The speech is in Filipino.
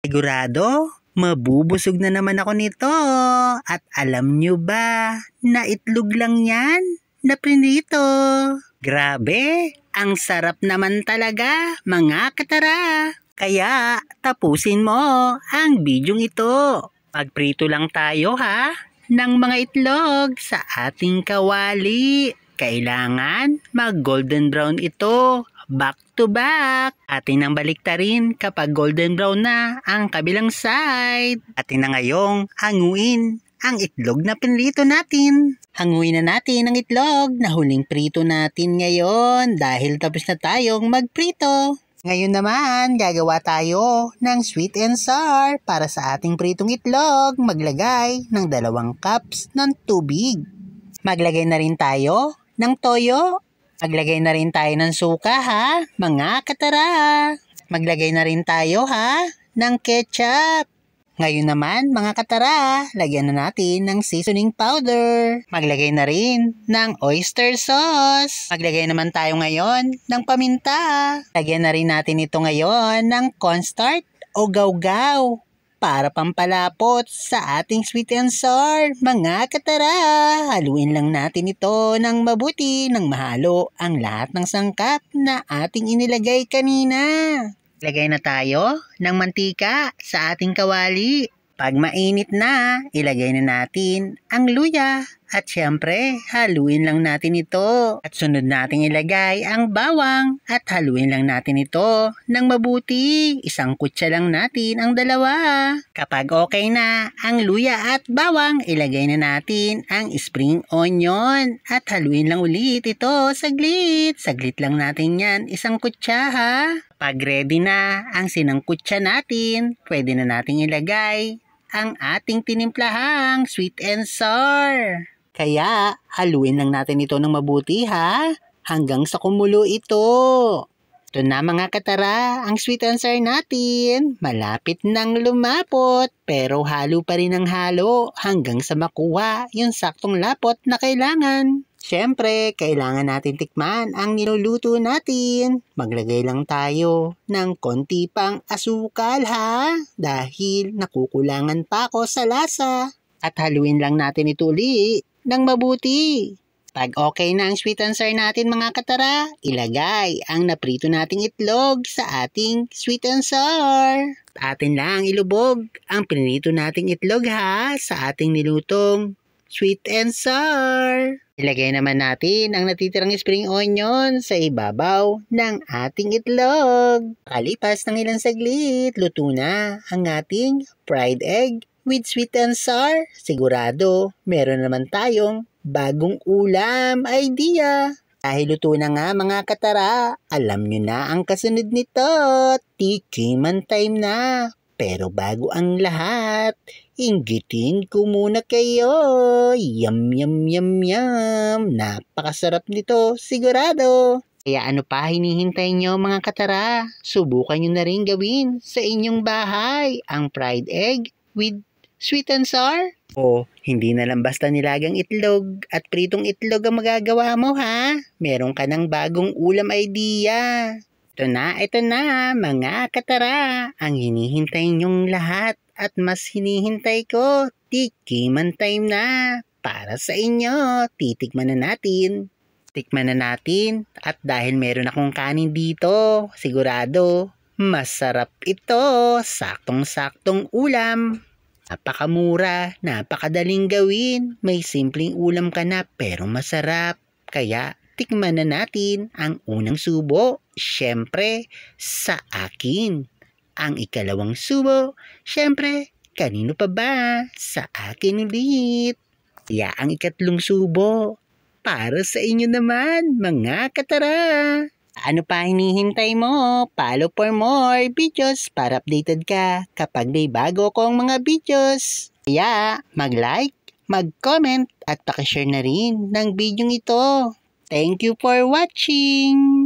Sigurado, mabubusog na naman ako nito. At alam nyo ba, na itlog lang yan na prinito. Grabe, ang sarap naman talaga mga katara. Kaya tapusin mo ang bidyong ito. Magprito lang tayo ha ng mga itlog sa ating kawali. Kailangan mag golden brown ito. Back to back. Atin ang baliktarin kapag golden brown na ang kabilang side. Atin na ngayong hanguin ang itlog na pinrito natin. Hanguin na natin ang itlog na huling prito natin ngayon dahil tapos na tayong magprito. Ngayon naman, gagawa tayo ng sweet and sour para sa ating pritong itlog. Maglagay ng dalawang cups ng tubig. Maglagay na rin tayo ng toyo Maglagay na rin tayo ng suka ha, mga katara. Maglagay na rin tayo ha, ng ketchup. Ngayon naman mga katara, lagyan na natin ng seasoning powder. Maglagay na rin ng oyster sauce. Maglagay naman tayo ngayon ng paminta. Lagyan na rin natin ito ngayon ng cornstarch o gawgaw para pampalapot sa ating sweet and sour. Mga katara, haluin lang natin ito ng mabuti nang mahalo ang lahat ng sangkap na ating inilagay kanina. Ilagay na tayo ng mantika sa ating kawali. Pag mainit na, ilagay na natin ang luya at syempre, haluin lang natin ito. At sunod nating ilagay ang bawang at haluin lang natin ito ng mabuti. Isang kutsa lang natin ang dalawa. Kapag okay na, ang luya at bawang ilagay na natin ang spring onion at haluin lang ulit ito saglit. Saglit lang natin yan, isang kutsa ha. Pag ready na ang sinangkutsa natin, pwede na nating ilagay ang ating tinimplahang sweet and sour. Kaya, haluin lang natin ito ng mabuti ha, hanggang sa kumulo ito. Ito na mga katara, ang sweet answer natin. Malapit nang lumapot, pero halo pa rin ang halo hanggang sa makuha yung saktong lapot na kailangan. Siyempre, kailangan natin tikman ang niluluto natin. Maglagay lang tayo ng konti pang asukal ha, dahil nakukulangan pa ako sa lasa. At haluin lang natin ito ulit ng mabuti. Pag okay na ang sweet and sour natin mga katara, ilagay ang naprito nating itlog sa ating sweet and sour. Atin lang ilubog ang pinirito nating itlog ha sa ating nilutong sweet and sour. Ilagay naman natin ang natitirang spring onion sa ibabaw ng ating itlog. Kalipas ng ilang saglit, luto na ang ating fried egg with sweet and sour, sigurado meron naman tayong bagong ulam idea. Dahil luto na nga mga katara, alam nyo na ang kasunod nito. man time na. Pero bago ang lahat, inggitin ko muna kayo. Yum, yum, yum, yum. Napakasarap nito, sigurado. Kaya ano pa hinihintay nyo mga katara? Subukan nyo na rin gawin sa inyong bahay ang fried egg with Sweet and sour? O, hindi na lang basta nilagang itlog at pritong itlog ang magagawa mo ha. Meron ka ng bagong ulam idea. Ito na, ito na, mga katara, ang hinihintay niyong lahat at mas hinihintay ko. Tikiman time na para sa inyo. Titikman na natin. Tikman na natin at dahil meron akong kanin dito, sigurado, masarap ito. Saktong-saktong ulam. Napakamura, napakadaling gawin. May simpleng ulam ka na pero masarap. Kaya tikman na natin ang unang subo, syempre sa akin. Ang ikalawang subo, syempre kanino pa ba? Sa akin ulit. Kaya ang ikatlong subo, para sa inyo naman mga katara. Ano pa hinihintay mo? Follow for more videos para updated ka kapag may bago kong mga videos. Kaya mag-like, mag-comment at pakishare na rin ng video ito. Thank you for watching!